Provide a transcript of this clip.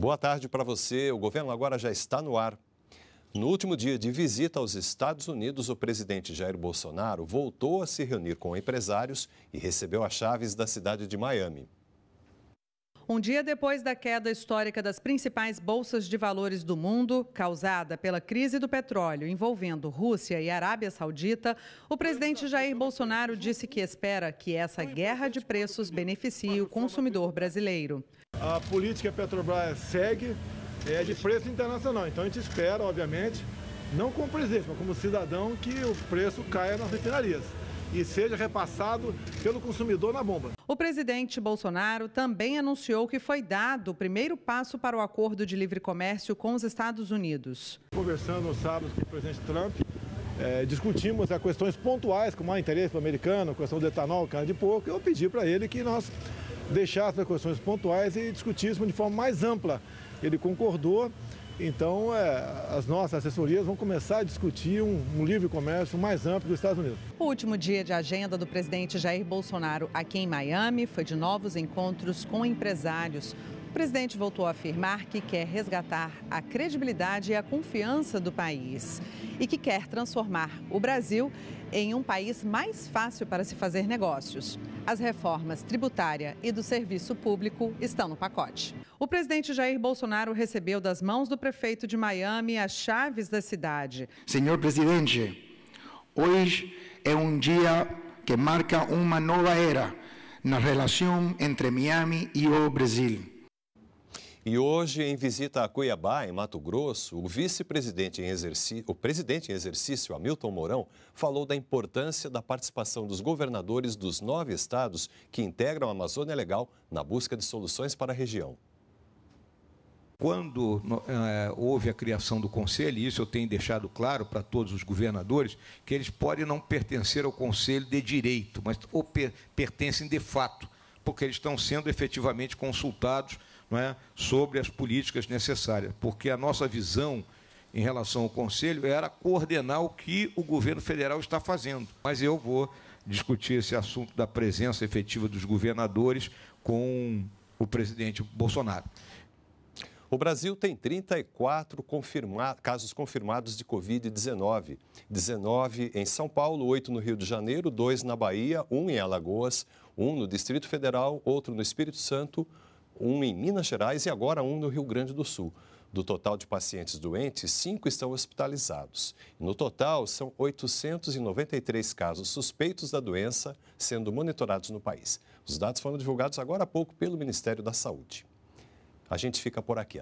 Boa tarde para você. O governo agora já está no ar. No último dia de visita aos Estados Unidos, o presidente Jair Bolsonaro voltou a se reunir com empresários e recebeu as chaves da cidade de Miami. Um dia depois da queda histórica das principais bolsas de valores do mundo, causada pela crise do petróleo envolvendo Rússia e Arábia Saudita, o presidente Jair Bolsonaro disse que espera que essa guerra de preços beneficie o consumidor brasileiro. A política Petrobras segue, é de preço internacional. Então a gente espera, obviamente, não como presidente, mas como cidadão, que o preço caia nas refinarias e seja repassado pelo consumidor na bomba. O presidente Bolsonaro também anunciou que foi dado o primeiro passo para o acordo de livre comércio com os Estados Unidos. Conversando no sábado com o presidente Trump, é, discutimos as questões pontuais, como há interesse americano, a questão do etanol, cana de porco, eu pedi para ele que nós deixar as questões pontuais e discutíssemos de forma mais ampla. Ele concordou, então é, as nossas assessorias vão começar a discutir um, um livre comércio mais amplo dos Estados Unidos. O último dia de agenda do presidente Jair Bolsonaro aqui em Miami foi de novos encontros com empresários. O presidente voltou a afirmar que quer resgatar a credibilidade e a confiança do país e que quer transformar o Brasil em um país mais fácil para se fazer negócios as reformas tributária e do serviço público estão no pacote. O presidente Jair Bolsonaro recebeu das mãos do prefeito de Miami as chaves da cidade. Senhor presidente, hoje é um dia que marca uma nova era na relação entre Miami e o Brasil. E hoje, em visita a Cuiabá, em Mato Grosso, o vice-presidente em exercício, o presidente em exercício, Hamilton Mourão, falou da importância da participação dos governadores dos nove estados que integram a Amazônia Legal na busca de soluções para a região. Quando é, houve a criação do Conselho, e isso eu tenho deixado claro para todos os governadores, que eles podem não pertencer ao Conselho de Direito, mas ou per, pertencem de fato, porque eles estão sendo efetivamente consultados não é, sobre as políticas necessárias, porque a nossa visão em relação ao Conselho era coordenar o que o governo federal está fazendo. Mas eu vou discutir esse assunto da presença efetiva dos governadores com o presidente Bolsonaro. O Brasil tem 34 confirma... casos confirmados de Covid-19. 19 em São Paulo, 8 no Rio de Janeiro, 2 na Bahia, 1 em Alagoas, 1 no Distrito Federal, outro no Espírito Santo, um em Minas Gerais e agora um no Rio Grande do Sul. Do total de pacientes doentes, cinco estão hospitalizados. No total, são 893 casos suspeitos da doença sendo monitorados no país. Os dados foram divulgados agora há pouco pelo Ministério da Saúde. A gente fica por aqui.